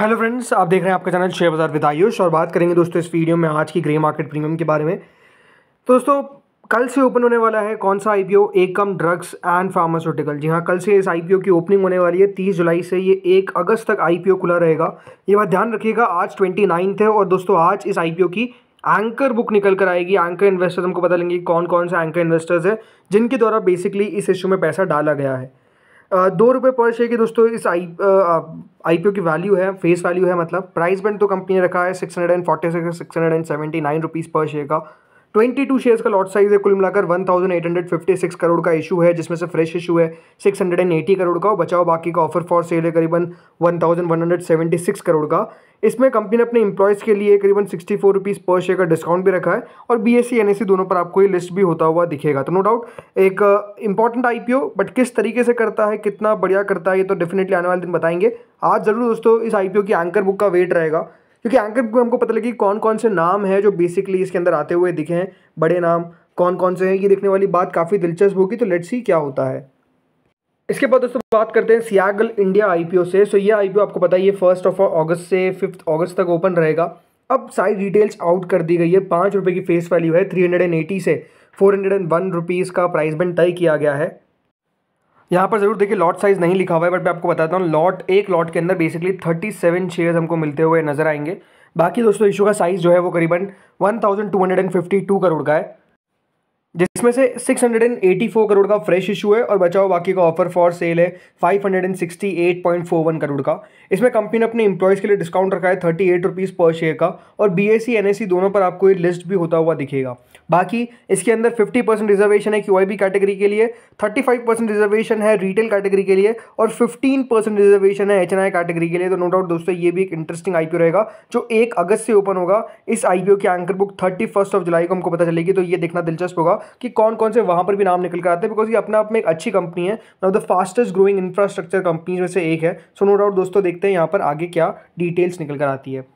hello friends आप देख रहे हैं आपका चैनल शेयर बाजार विद आयुष और बात करेंगे दोस्तों इस वीडियो में आज की ग्रे मार्केट प्रीमियम के बारे में तो दोस्तों कल से ओपन होने वाला है कौन सा आईपीओ एकम ड्रग्स एंड फार्मास्यूटिकल जी हाँ कल से इस आईपीओ की ओपनिंग होने वाली है तीस जुलाई से ये एक अगस्त तक आईपीओ खुला रहेगा ये बात ध्यान रखिएगा आज ट्वेंटी नाइन्थ है और दोस्तों आज इस आई की एंकर बुक निकल कर आएगी एंकर इन्वेस्टर्स हमको पता लेंगे कौन कौन से एंकर इन्वेस्टर्स है जिनके द्वारा बेसिकली इस इशू में पैसा डाला गया है दो रुपये पर शेयर की दोस्तों इस आई आई पी ओ की वैल्यू है फेस वैल्यू है मतलब प्राइस बैंड तो कंपनी ने रखा है six hundred and forty six six hundred and seventy nine rupees per share का ट्वेंटी टू शेयर्स का लॉट साइज है कुल मिलाकर one thousand eight hundred fifty six crore का इशू है जिसमें से फ्रेश इशू है six hundred and eighty crore का और बचाओ बाकी का ऑफर फॉर सेल है करीबन one thousand one hundred seventy six crore का इसमें कंपनी ने अपने इंप्लॉयज़ के लिए करीबन sixty four rupees per share का डिस्काउंट भी रखा है और B S E N S E दोनों पर आपको ये लिस्ट भी होता हुआ दिखेगा तो नो डाउट एक important I P O but किस तरीके से करता है कितना बढ़िया करता है ये तो डेफिनेटली आने वाले दिन बताएंगे आज ज़रूर दोस्तों इस आई पी ओ की एंकर बुक का वेट रहेगा क्योंकि एंकर को हमको पता लगी कौन कौन से नाम है जो बेसिकली इसके अंदर आते हुए दिखे हैं बड़े नाम कौन कौन से हैं ये देखने वाली बात काफ़ी दिलचस्प होगी तो लेट्स सी क्या होता है इसके बाद दोस्तों बात करते हैं सियागल इंडिया आईपीओ से सो ये आईपीओ आपको पता है ये फर्स्ट ऑफ अगस्त से फिफ्थ अगस्त तक ओपन रहेगा अब सारी डिटेल्स आउट कर दी गई है पाँच रुपये की फेस वैल्यू है थ्री हंड्रेड एंड एटी से four hundred and one rupees का प्राइस बैंड तय किया गया है यहाँ पर जरूर देखिए लॉट साइज नहीं लिखा हुआ है बट मैं आपको बताता हूँ लॉट एक लॉट के अंदर बेसिकली थर्टी सेवन शेयर हमको मिलते हुए नजर आएंगे बाकी दोस्तों इशू का साइज़ जो है वो करीबन one thousand two hundred and fifty two crore का है जिसमें से 684 करोड़ का फ्रेश इशू है और बचाओ बाकी का ऑफर फॉर सेल है 568.41 करोड़ का इसमें कंपनी ने अपने इंप्लॉयज़ के लिए डिस्काउंट रखा है thirty eight rupees per share का और बी एस सी दोनों पर आपको ये लिस्ट भी होता हुआ दिखेगा बाकी इसके अंदर 50 परसेंट रिजर्वेशन है क्यू कैटेगरी के लिए 35 परसेंट रिजर्वेशन है रिटेल कैटेगरी के लिए और 15 परसेंट रिजर्वेशन है एच कैटेगरी के लिए तो नो डाउट दोस्तों ये भी एक इंटरेस्टिंग आई रहेगा जो एक अगस्त से ओपन होगा इस आई की anchor book thirty of July को हमको पता चलेगी तो ये देखना दिलचस्प होगा कि कौन कौन से वहाँ पर भी नाम निकल कर आते हैं बिकॉज ये अपने आप में एक अच्छी कंपनी है one of the fastest growing infrastructure companies में से एक है सो नो डाउट दोस्तों देखते हैं यहाँ पर आगे क्या डिटेल्स निकल कर आती है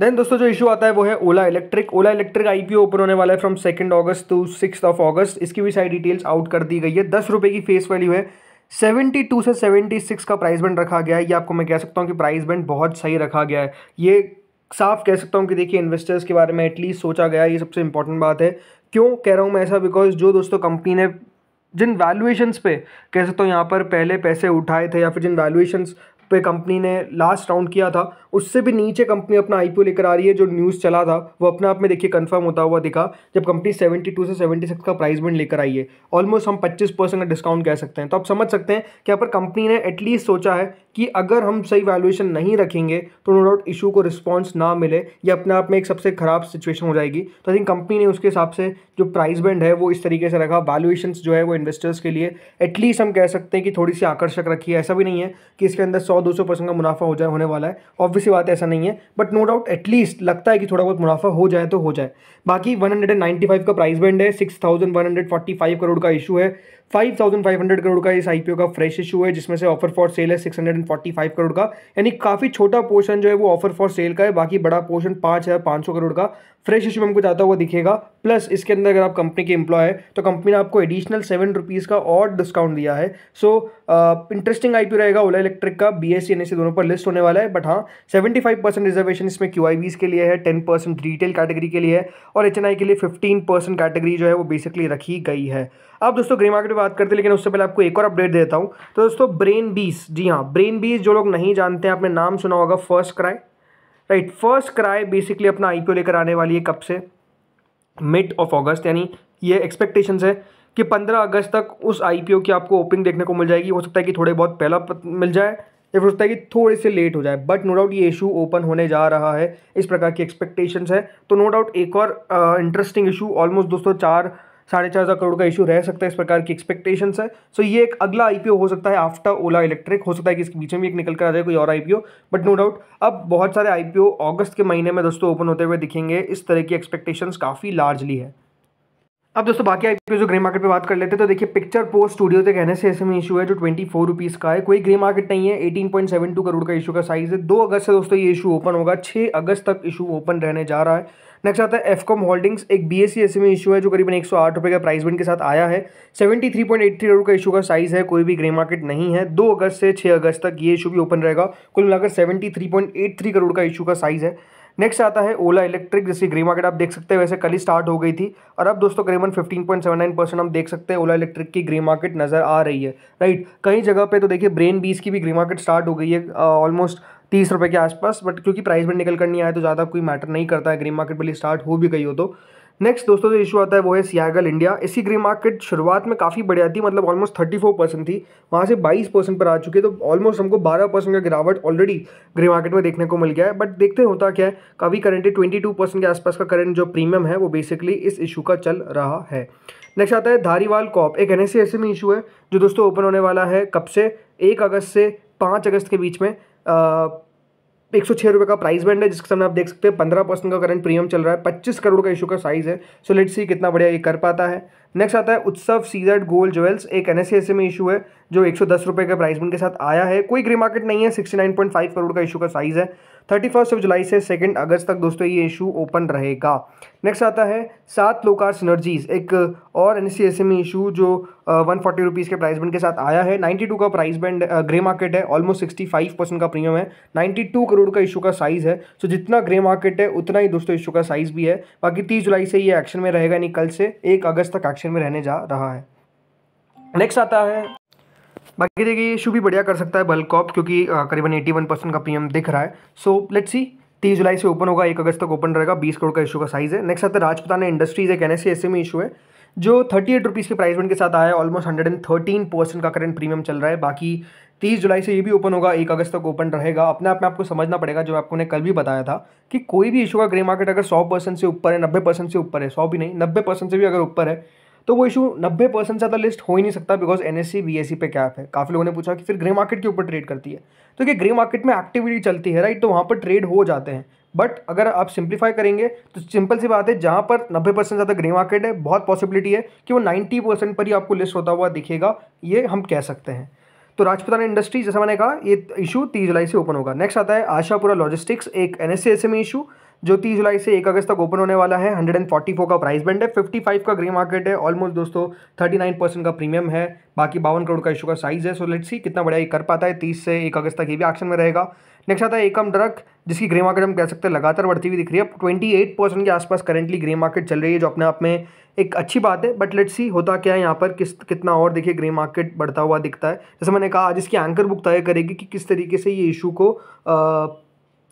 देन दोस्तों जो इशू आता है वो है Ola electric Ola electric IPO open होने वाला है from second August to six of August इसकी भी सारी डिटेल्स आउट कर दी गई है दस रुपये की फेस वैल्यू है सेवेंटी टू से सेवेंटी सिक्स का प्राइस बैंड रखा गया है ये आपको मैं कह सकता हूँ कि प्राइस बैंड बहुत सही रखा गया है ये साफ कह सकता हूँ कि देखिए इन्वेस्टर्स के बारे में एटलीस्ट सोचा गया ये सबसे इंपॉर्टेंट बात है क्यों कह रहा हूँ मैं ऐसा बिकॉज जो दोस्तों कंपनी ने जिन वैल्यूएशंस पे कह सकता हूँ यहाँ पर पहले पैसे उठाए थे या फिर जिन वैल्यूएशंस पे कंपनी ने लास्ट राउंड किया था उससे भी नीचे कंपनी अपना आईपीओ लेकर आ रही है जो न्यूज़ चला था वो अपने आप में देखिए कंफर्म होता हुआ दिखा जब कंपनी 72 से 76 का प्राइस बैंड लेकर आई है ऑलमोस्ट हम 25 परसेंट का डिस्काउंट कह सकते हैं तो आप समझ सकते हैं कि यहाँ पर कंपनी ने एटलीस्ट सोचा है कि अगर हम सही वैल्यूएशन नहीं रखेंगे तो नो डाउट इशू को रिस्पॉन्स ना मिले या अपने आप में एक सबसे ख़राब सिचुएशन हो जाएगी तो आई थिंक कंपनी ने उसके हिसाब से जो प्राइस बैंड है वो इस तरीके से रखा वैल्यूएशन जो है वो इन्वेस्टर्स के लिए एटलीस्ट हम कह सकते हैं कि थोड़ी सी आकर्षक रखी है ऐसा भी नहीं है कि इसके अंदर सौ सौ दो सौ परसेंट का मुनाफा हो जाए होने वाला है ऑब्वियसली बात ऐसा नहीं है बट नो डाउट एटलीस्ट लगता है कि थोड़ा बहुत मुनाफा हो जाए तो हो जाए बाकी one hundred and ninety five का प्राइस बैंड है six thousand one hundred forty five crore का इशू है 5500 करोड़ का इस आईपीओ का फ्रेश इशू है जिसमें से ऑफर फॉर सेल है 645 करोड़ का यानी काफ़ी छोटा पोर्शन जो है वो ऑफर फॉर सेल का है बाकी बड़ा पोर्शन पाँच हज़ार पाँच सौ करोड़ का फ्रेश इशू में हमको जाता हुआ दिखेगा प्लस इसके अंदर अगर आप कंपनी के एम्प्लॉय है तो कंपनी ने आपको एडिशनल सेवन रुपीज़ का और डिस्काउंट दिया है सो इंटरेस्टिंग आई रहेगा ओला इलेक्ट्रिक का बी एस सी दोनों पर लिस्ट होने वाला है बट हाँ सेवेंटी फाइव परसेंट रिजर्वेशन इसमें क्यू बीज के लिए है टेन परसेंट रिटेल कैटेगरी के लिए है और एच एन आई के लिए फिफ्टीन परसेंट कैटेगरी जो है वो बेसिकली रखी गई है अब दोस्तों ग्रे मार्केट में बात करते हैं लेकिन उससे पहले आपको एक और अपडेट देता हूँ तो दोस्तों ब्रेन बीस जी हाँ ब्रेन बीस जो लोग नहीं जानते हैं आपने नाम सुना होगा first cry right first cry basically अपना आई लेकर आने वाली है कब से मिड ऑफ ऑगस्ट यानी ये एक्सपेक्टेशंस है कि 15 अगस्त तक उस आई की आपको ओपनिंग देखने को मिल जाएगी हो सकता है कि थोड़े बहुत पहला मिल जाए या फिर हो सकता है कि थोड़े से लेट हो जाए बट नो डाउट ये इशू ओपन होने जा रहा है इस प्रकार की एक्सपेक्टेशंस है तो नो डाउट एक और इंटरेस्टिंग इशू ऑलमोस्ट दोस्तों चार साढ़े चार हज़ार करोड़ का इशू रह सकता है इस प्रकार की एक्सपेक्टेशन है सो ये एक अगला आईपीओ हो सकता है आफ्टर ओला इलेक्ट्रिक हो सकता है कि इसके बीच में भी एक निकल कर आ जाए कोई और आईपीओ बट नो डाउट अब बहुत सारे आईपीओ अगस्त के महीने में दोस्तों ओपन होते हुए दिखेंगे इस तरह की एक्सपेक्टेशन काफ़ी लार्जली है अब दोस्तों बाकी आईपीओ जो ग्रे मार्केट पे बात कर लेते हैं तो देखिए पिक्चर पोस्ट स्टूडियो के कहने से ऐसे में इशू है जो ट्वेंटी फोर रुपीज़ का है कोई ग्रे मार्केट नहीं है eighteen point seven two crore का इशू का साइज़ है दो अगस्त से दोस्तों ये इशू ओपन होगा छः अगस्त तक इशू ओपन रहने जा रहा है नेक्स्ट आता है एफकॉम होल्डिंग्स एक बी एस सी में इशू है जो करीबन एक सौ आठ रुपये का प्राइस बिन के साथ आया है seventy three point eight three crore का इशू का साइज है कोई भी ग्रे मार्केट नहीं है दो अगस्त से छः अगस्त तक ये इशू भी ओपन रहेगा कुल मिलाकर seventy three point eight three crore का इशू का साइज है नेक्स्ट आता है ओला इलेक्ट्रिक जिसकी ग्री मार्केट आप देख सकते हैं वैसे कल ही स्टार्ट हो गई थी और अब दोस्तों करीबन 15.79 परसेंट हम देख सकते हैं ओला इलेक्ट्रिक की ग्री मार्केट नज़र आ रही है राइट कई जगह पे तो देखिए ब्रेन बीस की भी ग्री मार्केट स्टार्ट हो गई है ऑलमोस्ट तीस रुपये के आसपास बट क्योंकि प्राइस में निकल कर नहीं आया तो ज़्यादा कोई मैटर नहीं करता है ग्री मार्केट भले स्टार्ट हो भी गई हो तो नेक्स्ट दोस्तों जो इशू आता है वो है सियागल इंडिया इसकी ग्रे मार्केट शुरुआत में काफ़ी बढ़िया थी मतलब ऑलमोस्ट थर्टी फोर परसेंट थी वहाँ से बाईस परसेंट पर आ चुकी है तो ऑलमोस्ट हमको बारह परसेंट का गिरावट ऑलरेडी ग्रे मार्केट में देखने को मिल गया है बट देखते होता क्या है काफ़ी करेंटली ट्वेंटी टू परसेंट के आसपास का करंट जो प्रीमियम है वो बेसिकली इस इशू का चल रहा है नेक्स्ट आता है धारीवाल कॉप एक एन एस ऐसे में इशू है जो दोस्तों ओपन होने वाला है कब से एक अगस्त से पाँच अगस्त के बीच में एक सौ छः रुपये का प्राइस बैंड है जिसके सामने आप देख सकते हैं पंद्रह परसेंट का करंट प्रीमियम चल रहा है पच्चीस करोड़ का इशू का साइज है सो लेट्स सी कितना बढ़िया ये कर पाता है नेक्स्ट आता है उत्सव सीजेड गोल्ड ज्वेल्स एक एन में इशू है जो एक सौ दस रुपये के प्राइस बैंड के साथ आया है कोई ग्रे मार्केट नहीं है sixty nine point five crore का इशू का साइज है थर्टी फर्स्ट ऑफ जुलाई से सेकेंड अगस्त तक दोस्तों ये इशू ओपन रहेगा नेक्स्ट आता है सात लोकार सिनर्जीज एक और N C S M issue जो वन फोर्टी रुपीज़ के प्राइस बैंड के साथ आया है नाइन्टी टू का प्राइस बैंड ग्रे मार्केट है ऑलमोस्ट सिक्सटी फाइव परसेंट का प्रीमियम है नाइन्टी टू करोड़ का इशू का साइज़ है सो so, जितना ग्रे मार्केट है उतना ही दोस्तों इशू का साइज़ भी है बाकी तीस जुलाई से ये एक्शन में रहेगा यानी कल से एक अगस्त तक एक्शन में रहने जा रहा है नेक्स्ट आता है बाकी देखिए इशू भी बढ़िया कर सकता है बल्क ऑप क्योंकि करीबन एटी वन परसेंट का प्रीमियम दिख रहा है सो लेट्स सी तीस जुलाई से ओपन होगा एक अगस्त तक ओपन रहेगा बीस करोड़ का इशू का साइज़ है नेक्स्ट आता है राजपताना इंडस्ट्रीज़ एक एन एस में इशू है जो थर्टी एट रुपीज़ के प्राइस बैंड के साथ आया है almost hundred and thirteen percent का करंट प्रीमियम चल रहा है बाकी तीस जुलाई से ये भी ओपन होगा एक अगस्त तक ओपन रहेगा अपने आप में आपको समझना पड़ेगा जो आपको ने कल भी बताया था कि कोई भी इशू का ग्रे मार्केट अगर सौ परसेंट से ऊपर है नब्बे परसेंट से ऊपर है सौ भी नहीं नब्बे परसेंट से भी अगर ऊपर है तो वो इशू नब्बे परसेंट ज़्यादा लिस्ट हो ही नहीं सकता बिकॉज एन एस सी पे कैप है काफ़ी लोगों ने पूछा कि फिर ग्रे मार्केट के ऊपर ट्रेड करती है तो ये ग्रे मार्केट में एक्टिविटी चलती है राइट तो वहाँ पर ट्रेड हो जाते हैं बट अगर आप सिंप्लीफाई करेंगे तो सिंपल सी बात है जहाँ पर नब्बे परसेंट ज़्यादा ग्रे मार्केट है बहुत पॉसिबिलिटी है कि वो नाइन्टी परसेंट पर ही आपको लिस्ट होता हुआ दिखेगा ये हम कह सकते हैं तो राजपुताना इंडस्ट्री जैसा मैंने कहा ये इशू तीस जुलाई से ओपन होगा नेक्स्ट आता है आशापुरा लॉजिस्टिक्स एक एन एस इशू जो तीस जुलाई से एक अगस्त तक ओपन होने वाला है हंड्रेड एंड फोर्टी फोर का प्राइस बैंड है फिफ्टी फाइव का ग्रे मार्केट है ऑलमोस्ट दोस्तों थर्टी नाइन परसेंट का प्रीमियम है बाकी बावन करोड़ का इशू का साइज है सो लेट सी कितना बड़ा ये कर पाता है तीस से एक अगस्त तक ये भी एक्शन में रहेगा नेक्स्ट आता है एकम ड्रग जिसकी ग्रे मार्केट हम कह सकते हैं लगातार बढ़ती हुई दिख रही है ट्वेंटी एट परसेंट के आसपास करेंटली ग्रे मार्केट चल रही है जो अपने आप में एक अच्छी बात है बट लेट्स सी होता क्या है यहाँ पर किस कितना और देखिए ग्रे मार्केट बढ़ता हुआ दिखता है जैसे मैंने कहा आज इसकी एंकर बुक तय करेगी कि किस तरीके से ये इशू को आ,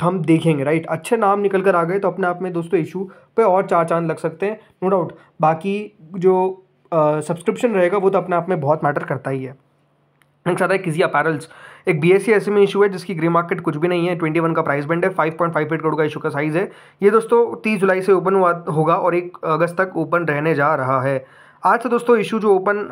हम देखेंगे राइट अच्छे नाम निकल कर आ गए तो अपने आप में दोस्तों इशू पे और चार चांद लग सकते हैं नो डाउट बाकी जो सब्सक्रिप्शन रहेगा वो तो अपने आप में बहुत मैटर करता ही है नेक्स्ट आता है किसी अपैरल्स एक बी एस सी ऐसे में इशू है जिसकी ग्रे मार्केट कुछ भी नहीं है ट्वेंटी वन का प्राइस बैंड है five point five eight crore का इशू का साइज़ है ये दोस्तों तीस जुलाई से ओपन हुआ होगा और एक अगस्त तक ओपन रहने जा रहा है आज से दोस्तों इशू जो ओपन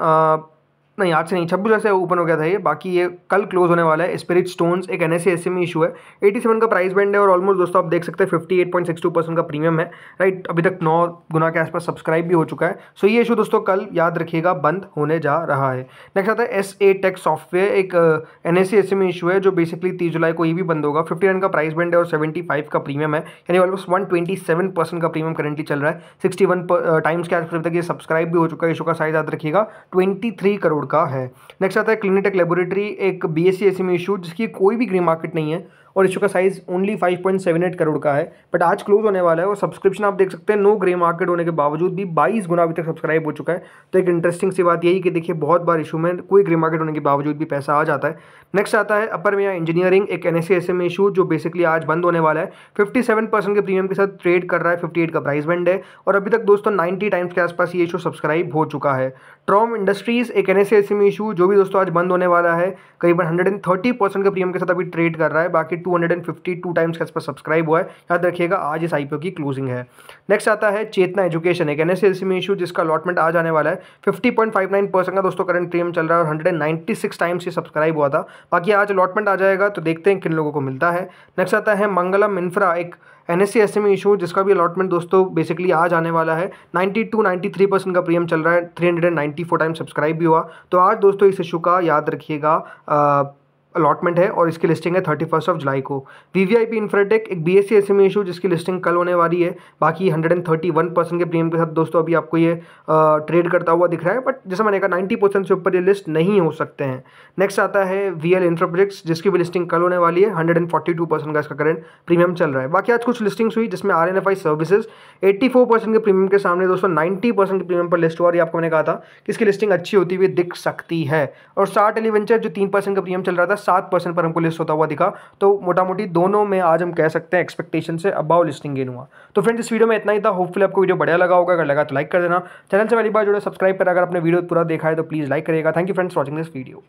नहीं आज से नहीं छब्बीस से ओपन हो गया था ये बाकी ये कल क्लोज होने वाला है स्पिरिट स्टोन्स एक एन एस एस में इशू है 87 का प्राइस बैंड है और ऑलमोस्ट दोस्तों आप देख सकते हैं 58.62 परसेंट का प्रीमियम है राइट अभी तक नौ गुना के आसपास सब्सक्राइब भी हो चुका है सो ये इशू दोस्तों कल याद रखिएगा बंद होने जा रहा है नेक्स्ट आता है एस ए टेक सॉफ्टवेयर एक एन एस एस में इशू है जो बेसिकली तीस जुलाई को ये भी बंद होगा फिफ्टी का प्राइस बैंड है और सेवेंटी का प्रीमियम है यानी ऑलमोस्ट वन का प्रीमियम करेंटली चल रहा है सिक्सटी टाइम्स के आसपास तक ये सब्सक्राइब भी हो चुका है इशू का साइज याद रखिएगा ट्वेंटी करोड़ करोड़ का है नेक्स्ट आता है क्लिनिटेक लेबोरेटरी एक बी एस सी में इशू जिसकी कोई भी ग्रे मार्केट नहीं है और इशू का size only five point seven eight crore का है बट आज क्लोज होने वाला है और सब्सक्रिप्शन आप देख सकते हैं नो ग्रे मार्केट होने के बावजूद भी बाईस गुना अभी तक सब्सक्राइब हो चुका है तो एक इंटरेस्टिंग सी बात यही कि देखिए बहुत बार इशू में कोई ग्रे मार्केट होने के बावजूद भी पैसा आ जाता है नेक्स्ट आता है अपर मिया इंजीनियरिंग एक एन एस में इशू जो बेसिकली आज बंद होने वाला है फिफ्टी सेवन परसेंट के प्रीमियम के साथ ट्रेड कर रहा है फिफ्टी एट का प्राइस बैंड है और अभी तक दोस्तों नाइन्टी टाइम्स के आसपास ये इशू सब्सक्राइब हो चुका है ट्रॉम इंडस्ट्रीज़ एक एन एस इशू जो भी दोस्तों आज बंद होने वाला है करीबन हंड्रेड एंड थर्टी परसेंट के प्रीमियम के साथ अभी ट्रेड कर रहा है बाकी two hundred and fifty two times के सब्सक्राइब हुआ है याद रखिएगा आज इस आई की क्लोजिंग है नेक्स्ट आता है चेतना एजुकेशन एक एन एस सी इशू जिसका अलॉटमेंट आज आने वाला है fifty point five nine percent का दोस्तों करंट प्रीमियम चल रहा है और hundred and ninety six times ये सब्सक्राइब हुआ था बाकी आज अलॉटमेंट आ जाएगा तो देखते हैं किन लोगों को मिलता है नेक्स्ट आता है मंगलम इन्फ्रा एक एन एस सी इशू जिसका भी अलॉटमेंट दोस्तों बेसिकली आज आने वाला है 92 93 परसेंट का प्रीमियम चल रहा है 394 टाइम सब्सक्राइब भी हुआ तो आज दोस्तों इस इशू का याद रखिएगा अलॉटमेंट है और इसकी लिस्टिंग है थर्टी फर्स्ट ऑफ जुलाई को V V I P infratech एक B S E S M issue जिसकी लिस्टिंग कल होने वाली है बाकी hundred and thirty one percent के प्रीमियम के साथ दोस्तों अभी आपको ये ट्रेड करता हुआ दिख रहा है बट जैसे मैंने कहा नाइन्टी परसेंट से ऊपर ये लिस्ट नहीं हो सकते हैं नेक्स्ट आता है वी एल इन्फ्राप्रोजेक्ट्स जिसकी भी लिस्टिंग कल होने वाली है hundred and forty two percent का इसका करेंट प्रीमियम चल रहा है बाकी आज कुछ लिस्टिंग्स हुई जिसमें R N F I services eighty four percent के प्रीमियम के सामने दोस्तों नाइन्टी परसेंट के प्रीमियम पर लिस्ट हुआ और ये आपको मैंने कहा था कि इसकी लिस्टिंग अच्छी होती हुई दिख सकती है और स्टार टेलीवेंचर जो तीन परसेंट का प्रीमियम चल रहा था सात परसेंट पर हमको लिस्ट होता हुआ दिखा तो मोटा मोटी दोनों में आज हम कह सकते हैं एक्सपेक्टेशन से अबाव लिस्टिंग गेन हुआ तो फ्रेंड्स इस वीडियो में इतना ही था होपफुली आपको वीडियो बढ़िया लगा होगा अगर लगा तो लाइक कर देना चैनल से पहली बार जुड़े सब्सक्राइब कर अगर आपने वीडियो पूरा देखा है तो प्लीज़ लाइक करेगा thank you friends watching this video